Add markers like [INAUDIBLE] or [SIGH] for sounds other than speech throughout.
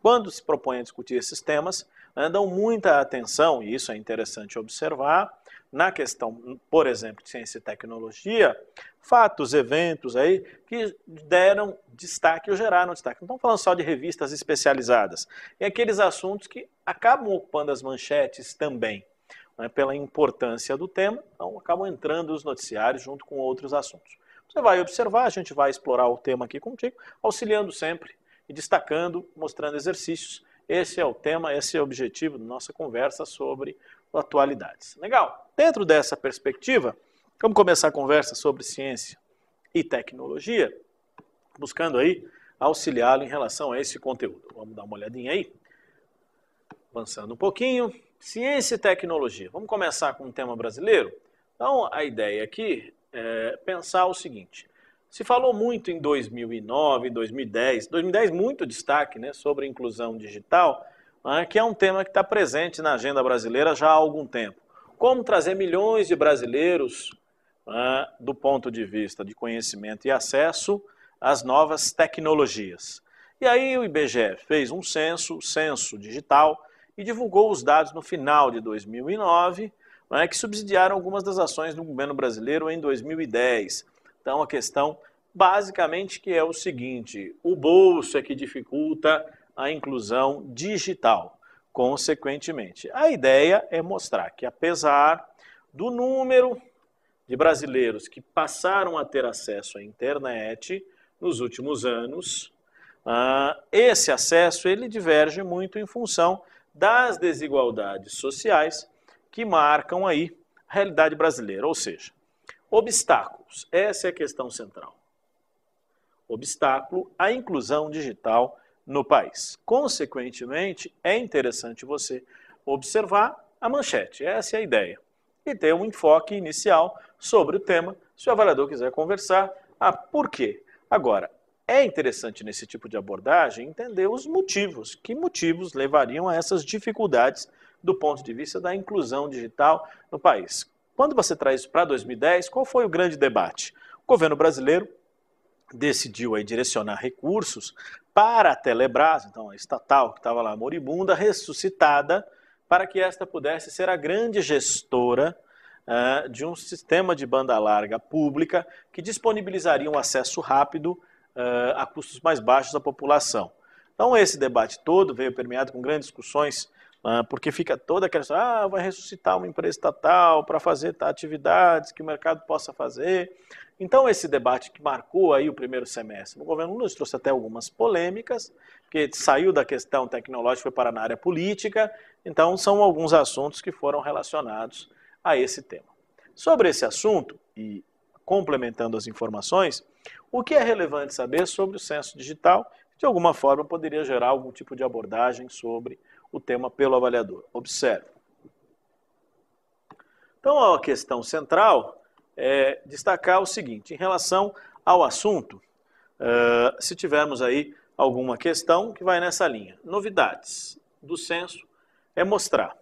Quando se propõe a discutir esses temas, né, dão muita atenção, e isso é interessante observar, na questão, por exemplo, de ciência e tecnologia, fatos, eventos aí que deram destaque ou geraram destaque. Não estamos falando só de revistas especializadas. E aqueles assuntos que acabam ocupando as manchetes também né, pela importância do tema, então acabam entrando os noticiários junto com outros assuntos. Você vai observar, a gente vai explorar o tema aqui contigo, auxiliando sempre e destacando, mostrando exercícios. Esse é o tema, esse é o objetivo da nossa conversa sobre atualidades. Legal? Dentro dessa perspectiva, vamos começar a conversa sobre ciência e tecnologia, buscando aí auxiliá-lo em relação a esse conteúdo. Vamos dar uma olhadinha aí. Avançando um pouquinho. Ciência e tecnologia. Vamos começar com um tema brasileiro? Então, a ideia aqui é pensar o seguinte. Se falou muito em 2009, 2010, 2010 muito destaque né, sobre inclusão digital, né, que é um tema que está presente na agenda brasileira já há algum tempo. Como trazer milhões de brasileiros, né, do ponto de vista de conhecimento e acesso, às novas tecnologias. E aí o IBGE fez um censo, censo digital, e divulgou os dados no final de 2009, né, que subsidiaram algumas das ações do governo brasileiro em 2010. Então, a questão basicamente que é o seguinte, o bolso é que dificulta a inclusão digital, consequentemente. A ideia é mostrar que apesar do número de brasileiros que passaram a ter acesso à internet nos últimos anos, ah, esse acesso ele diverge muito em função das desigualdades sociais que marcam aí a realidade brasileira, ou seja, obstáculos. Essa é a questão central. Obstáculo à inclusão digital no país. Consequentemente, é interessante você observar a manchete. Essa é a ideia. E ter um enfoque inicial sobre o tema, se o avaliador quiser conversar. Ah, por quê? Agora, é interessante nesse tipo de abordagem entender os motivos, que motivos levariam a essas dificuldades do ponto de vista da inclusão digital no país. Quando você traz isso para 2010, qual foi o grande debate? O governo brasileiro decidiu aí direcionar recursos para a Telebrás, então a estatal que estava lá moribunda, ressuscitada, para que esta pudesse ser a grande gestora uh, de um sistema de banda larga pública que disponibilizaria um acesso rápido uh, a custos mais baixos à população. Então, esse debate todo veio permeado com grandes discussões, uh, porque fica toda aquela questão: ah, vai ressuscitar uma empresa estatal para fazer atividades que o mercado possa fazer. Então, esse debate que marcou aí o primeiro semestre, o governo nos trouxe até algumas polêmicas, que saiu da questão tecnológica foi para na área política, então são alguns assuntos que foram relacionados a esse tema. Sobre esse assunto, e complementando as informações, o que é relevante saber sobre o censo digital, de alguma forma poderia gerar algum tipo de abordagem sobre o tema pelo avaliador. Observe. Então, a questão central é destacar o seguinte, em relação ao assunto, eh, se tivermos aí alguma questão que vai nessa linha. Novidades do censo é mostrar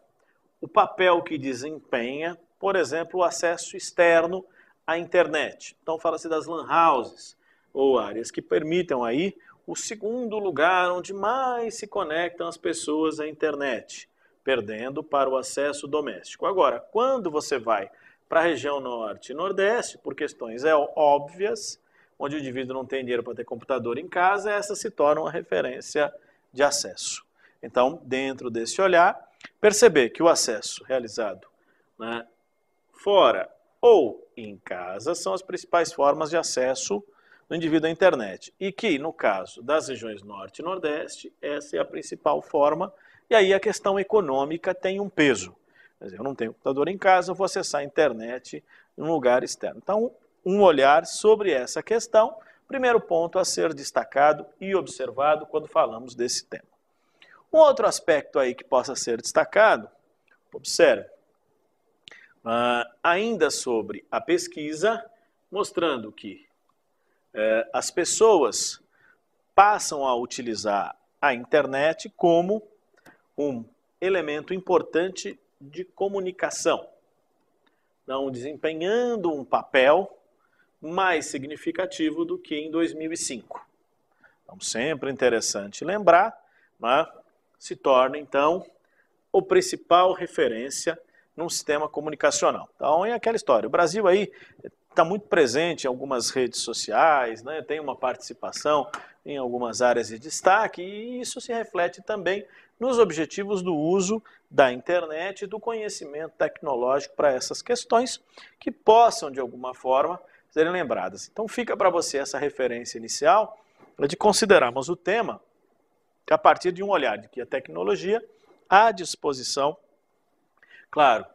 o papel que desempenha, por exemplo, o acesso externo à internet. Então, fala-se das lan houses, ou áreas que permitam aí o segundo lugar onde mais se conectam as pessoas à internet, perdendo para o acesso doméstico. Agora, quando você vai para a região norte e nordeste, por questões é óbvias, onde o indivíduo não tem dinheiro para ter computador em casa, essa se torna uma referência de acesso. Então, dentro desse olhar, perceber que o acesso realizado né, fora ou em casa são as principais formas de acesso do indivíduo à internet. E que, no caso das regiões Norte e Nordeste, essa é a principal forma, e aí a questão econômica tem um peso. Dizer, eu não tenho computador em casa, eu vou acessar a internet em um lugar externo. Então, um olhar sobre essa questão, primeiro ponto a ser destacado e observado quando falamos desse tema. Um outro aspecto aí que possa ser destacado, observe, uh, ainda sobre a pesquisa, mostrando que é, as pessoas passam a utilizar a internet como um elemento importante de comunicação, Estão desempenhando um papel mais significativo do que em 2005. Então, sempre interessante lembrar, né? se torna então o principal referência num sistema comunicacional. Então, é aquela história. O Brasil aí está muito presente em algumas redes sociais, né? tem uma participação em algumas áreas de destaque, e isso se reflete também nos objetivos do uso da internet e do conhecimento tecnológico para essas questões que possam, de alguma forma, serem lembradas. Então fica para você essa referência inicial de considerarmos o tema a partir de um olhar de que a tecnologia à disposição, claro,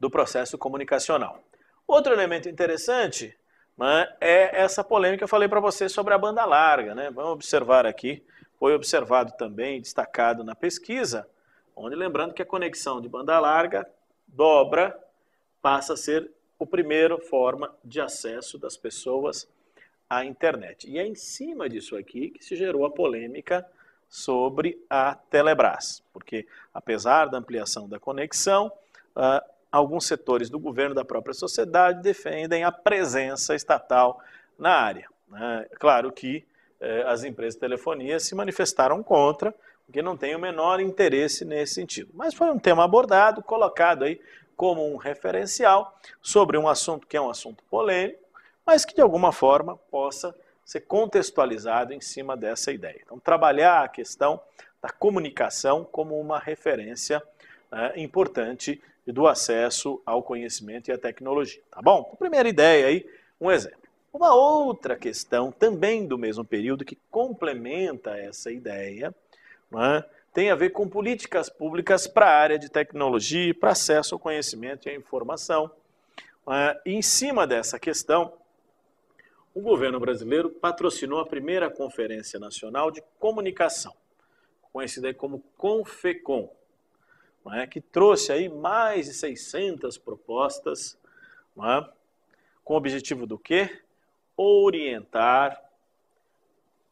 do processo comunicacional. Outro elemento interessante né, é essa polêmica que eu falei para vocês sobre a banda larga. Né? Vamos observar aqui, foi observado também, destacado na pesquisa, onde lembrando que a conexão de banda larga dobra, passa a ser a primeira forma de acesso das pessoas à internet. E é em cima disso aqui que se gerou a polêmica sobre a Telebrás, porque apesar da ampliação da conexão, ah, alguns setores do governo da própria sociedade defendem a presença estatal na área. Né? É claro que é, as empresas de telefonia se manifestaram contra, porque não tem o menor interesse nesse sentido. Mas foi um tema abordado, colocado aí como um referencial sobre um assunto que é um assunto polêmico, mas que de alguma forma possa ser contextualizado em cima dessa ideia. Então, trabalhar a questão da comunicação como uma referência né, importante e do acesso ao conhecimento e à tecnologia. Tá bom? Primeira ideia aí, um exemplo. Uma outra questão, também do mesmo período, que complementa essa ideia, é? tem a ver com políticas públicas para a área de tecnologia, para acesso ao conhecimento e à informação. É? E em cima dessa questão, o governo brasileiro patrocinou a primeira Conferência Nacional de Comunicação, conhecida como Confecom é? que trouxe aí mais de 600 propostas, é? com o objetivo do quê? Orientar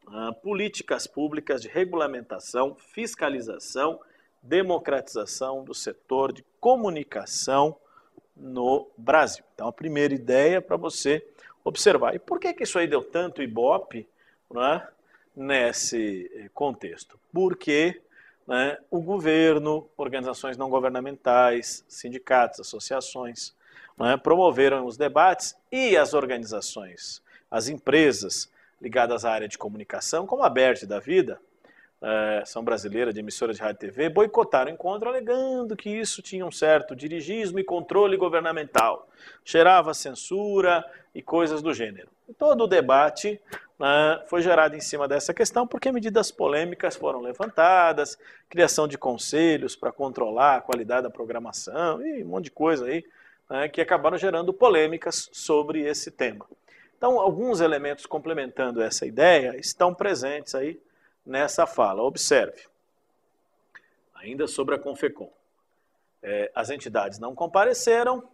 ah, políticas públicas de regulamentação, fiscalização, democratização do setor de comunicação no Brasil. Então, a primeira ideia para você observar. E por que, que isso aí deu tanto ibope é? nesse eh, contexto? Porque né, o governo, organizações não governamentais, sindicatos, associações, né, promoveram os debates e as organizações, as empresas ligadas à área de comunicação, como a Bert da Vida, é, São Brasileira de Emissora de Rádio e TV, boicotaram o encontro alegando que isso tinha um certo dirigismo e controle governamental, cheirava censura e coisas do gênero. E todo o debate né, foi gerado em cima dessa questão porque medidas polêmicas foram levantadas, criação de conselhos para controlar a qualidade da programação e um monte de coisa aí né, que acabaram gerando polêmicas sobre esse tema. Então, alguns elementos complementando essa ideia estão presentes aí nessa fala. Observe, ainda sobre a Confecom. É, as entidades não compareceram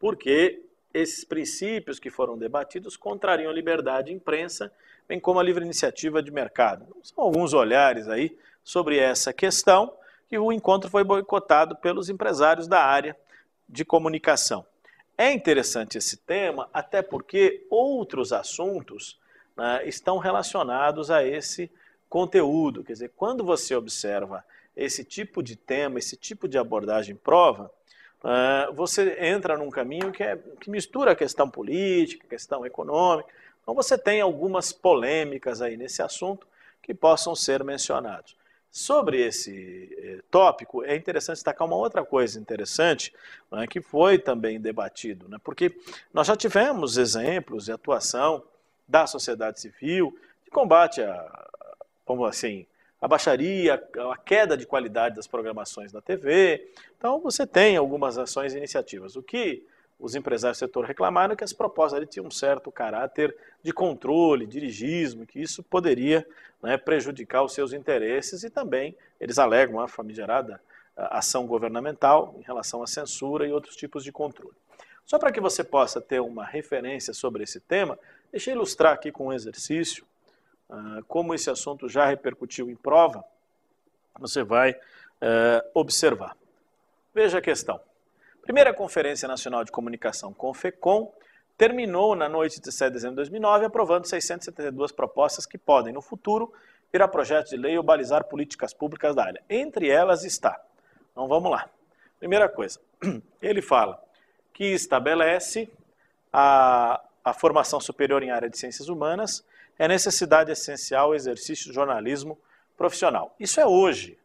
porque esses princípios que foram debatidos contrariam a liberdade de imprensa, bem como a livre iniciativa de mercado. São alguns olhares aí sobre essa questão, que o encontro foi boicotado pelos empresários da área de comunicação. É interessante esse tema, até porque outros assuntos né, estão relacionados a esse conteúdo. Quer dizer, quando você observa esse tipo de tema, esse tipo de abordagem prova, eh, você entra num caminho que, é, que mistura a questão política, a questão econômica. Então você tem algumas polêmicas aí nesse assunto que possam ser mencionados. Sobre esse eh, tópico, é interessante destacar uma outra coisa interessante né, que foi também debatido, né, porque nós já tivemos exemplos de atuação da sociedade civil de combate à, como assim, a baixaria, a queda de qualidade das programações na TV. Então, você tem algumas ações e iniciativas. O que os empresários do setor reclamaram é que as propostas ali tinham um certo caráter de controle, dirigismo, que isso poderia né, prejudicar os seus interesses e também eles alegam a famigerada ação governamental em relação à censura e outros tipos de controle. Só para que você possa ter uma referência sobre esse tema, deixa eu ilustrar aqui com um exercício ah, como esse assunto já repercutiu em prova, você vai eh, observar. Veja a questão. Primeira Conferência Nacional de Comunicação, CONFECOM, terminou na noite de 7 de dezembro de 2009 aprovando 672 propostas que podem, no futuro, virar projetos de lei ou balizar políticas públicas da área. Entre elas está. Então vamos lá. Primeira coisa, [CLEARS THROAT] ele fala que estabelece a, a formação superior em área de ciências humanas é necessidade essencial o exercício de jornalismo profissional. Isso é hoje.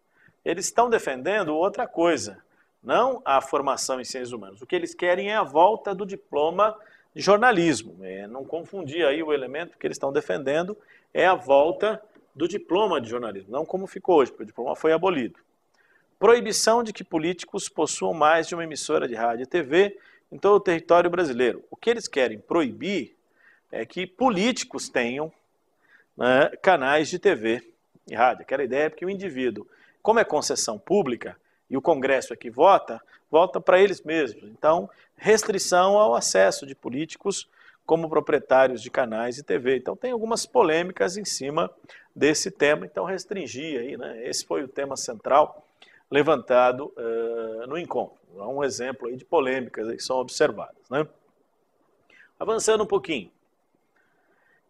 Eles estão defendendo outra coisa, não a formação em ciências humanas. O que eles querem é a volta do diploma de jornalismo. É, não confundir aí o elemento que eles estão defendendo, é a volta do diploma de jornalismo, não como ficou hoje, porque o diploma foi abolido. Proibição de que políticos possuam mais de uma emissora de rádio e TV em todo o território brasileiro. O que eles querem proibir é que políticos tenham né, canais de TV e rádio. Aquela ideia é porque o indivíduo, como é concessão pública e o Congresso é que vota, volta para eles mesmos. Então, restrição ao acesso de políticos como proprietários de canais e TV. Então, tem algumas polêmicas em cima desse tema. Então, restringir aí, né? Esse foi o tema central levantado uh, no encontro. É um exemplo aí de polêmicas aí que são observadas, né? Avançando um pouquinho.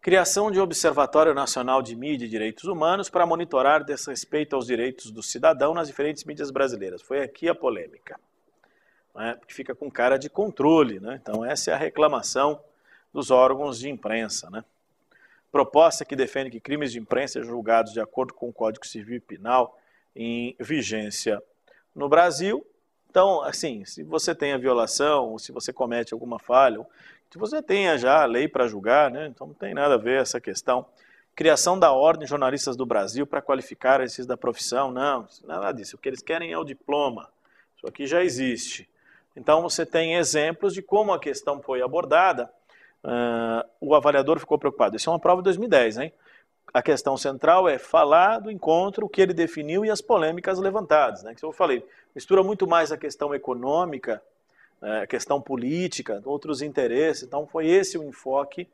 Criação de um Observatório Nacional de Mídia e Direitos Humanos para monitorar respeito, aos direitos do cidadão nas diferentes mídias brasileiras. Foi aqui a polêmica. Né? Porque fica com cara de controle. Né? Então, essa é a reclamação dos órgãos de imprensa. Né? Proposta que defende que crimes de imprensa julgados de acordo com o Código Civil e Penal em vigência no Brasil então, assim, se você tem a violação, ou se você comete alguma falha, se você tenha já a lei para julgar, né? então não tem nada a ver essa questão. Criação da Ordem Jornalistas do Brasil para qualificar esses da profissão, não, nada disso. O que eles querem é o diploma. Isso aqui já existe. Então, você tem exemplos de como a questão foi abordada. Uh, o avaliador ficou preocupado. Isso é uma prova de 2010, hein? a questão central é falar do encontro, o que ele definiu e as polêmicas levantadas. Né? Que eu falei, mistura muito mais a questão econômica, né, a questão política, outros interesses. Então, foi esse o enfoque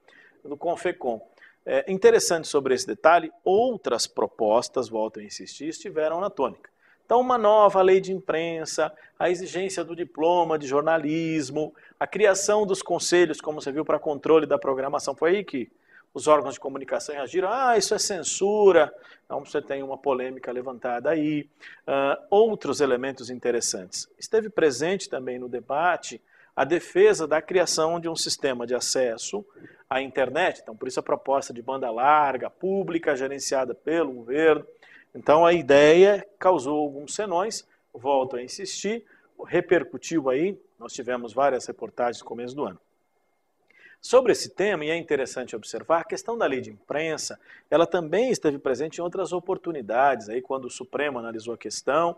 do Confecom. É interessante sobre esse detalhe, outras propostas, volto a insistir, estiveram na tônica. Então, uma nova lei de imprensa, a exigência do diploma de jornalismo, a criação dos conselhos, como você viu, para controle da programação. Foi aí que os órgãos de comunicação reagiram, ah, isso é censura. Então você tem uma polêmica levantada aí. Uh, outros elementos interessantes. Esteve presente também no debate a defesa da criação de um sistema de acesso à internet. Então, por isso a proposta de banda larga, pública, gerenciada pelo governo. Então, a ideia causou alguns senões, volto a insistir, repercutiu aí, nós tivemos várias reportagens no começo do ano. Sobre esse tema, e é interessante observar, a questão da lei de imprensa, ela também esteve presente em outras oportunidades, aí quando o Supremo analisou a questão,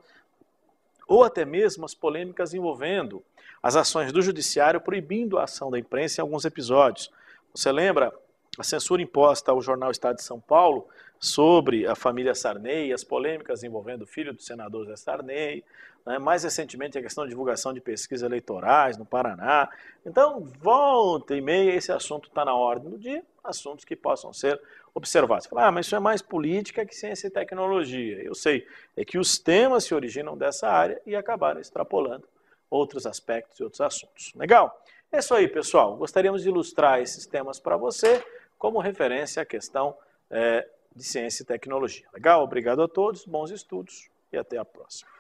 ou até mesmo as polêmicas envolvendo as ações do judiciário proibindo a ação da imprensa em alguns episódios. Você lembra a censura imposta ao jornal Estado de São Paulo sobre a família Sarney, as polêmicas envolvendo o filho do senador Zé Sarney, né? mais recentemente a questão de divulgação de pesquisas eleitorais no Paraná. Então, volta e meia, esse assunto está na ordem do dia, assuntos que possam ser observados. Fala, ah, mas isso é mais política que ciência e tecnologia. Eu sei, é que os temas se originam dessa área e acabaram extrapolando outros aspectos e outros assuntos. Legal? É isso aí, pessoal. Gostaríamos de ilustrar esses temas para você como referência à questão é, de Ciência e Tecnologia. Legal? Obrigado a todos, bons estudos e até a próxima.